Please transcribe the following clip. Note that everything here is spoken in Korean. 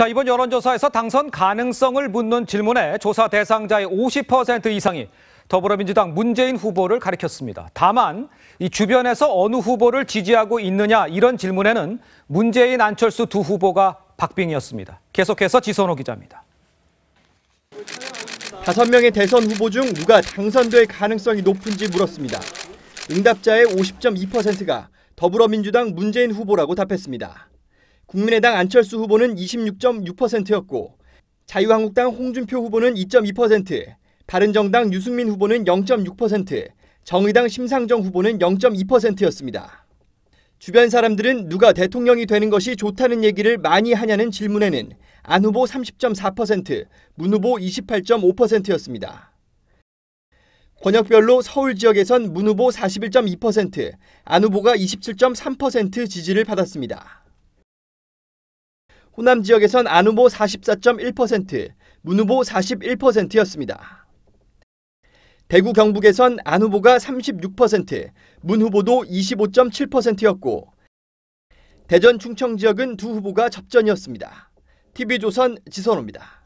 자, 이번 여론조사에서 당선 가능성을 묻는 질문에 조사 대상자의 50% 이상이 더불어민주당 문재인 후보를 가리켰습니다. 다만 이 주변에서 어느 후보를 지지하고 있느냐 이런 질문에는 문재인 안철수 두 후보가 박빙이었습니다. 계속해서 지선호 기자입니다. 다섯 명의 대선 후보 중 누가 당선될 가능성이 높은지 물었습니다. 응답자의 50.2%가 더불어민주당 문재인 후보라고 답했습니다. 국민의당 안철수 후보는 26.6%였고 자유한국당 홍준표 후보는 2.2%, 바른정당 유승민 후보는 0.6%, 정의당 심상정 후보는 0.2%였습니다. 주변 사람들은 누가 대통령이 되는 것이 좋다는 얘기를 많이 하냐는 질문에는 안 후보 30.4%, 문 후보 28.5%였습니다. 권역별로 서울 지역에선 문 후보 41.2%, 안 후보가 27.3% 지지를 받았습니다. 호남 지역에선 안 후보 44.1%, 문 후보 41%였습니다. 대구 경북에선 안 후보가 36%, 문 후보도 25.7%였고 대전 충청 지역은 두 후보가 접전이었습니다. TV조선 지선호입니다.